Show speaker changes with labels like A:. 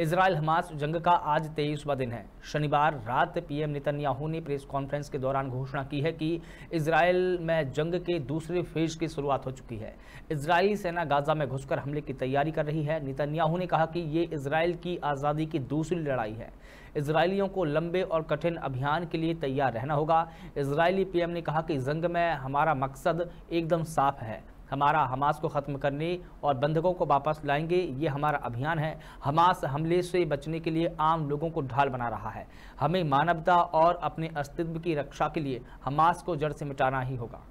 A: Israel Hamas जंग का आज तेईसवा दिन है शनिवार रात पीएम नितन्याहू ने प्रेस कॉन्फ्रेंस के दौरान घोषणा की है कि इसराइल में जंग के दूसरे फेज की शुरुआत हो चुकी है इसराइली सेना गाजा में घुसकर हमले की तैयारी कर रही है नितन्याहू ने कहा कि ये इसराइल की आज़ादी की दूसरी लड़ाई है इसराइलियों को लंबे और कठिन अभियान के लिए तैयार रहना होगा इसराइली पीएम ने कहा कि जंग में हमारा मकसद एकदम साफ है हमारा हमास को ख़त्म करने और बंधकों को वापस लाएंगे ये हमारा अभियान है हमास हमले से बचने के लिए आम लोगों को ढाल बना रहा है हमें मानवता और अपने अस्तित्व की रक्षा के लिए हमास को जड़ से मिटाना ही होगा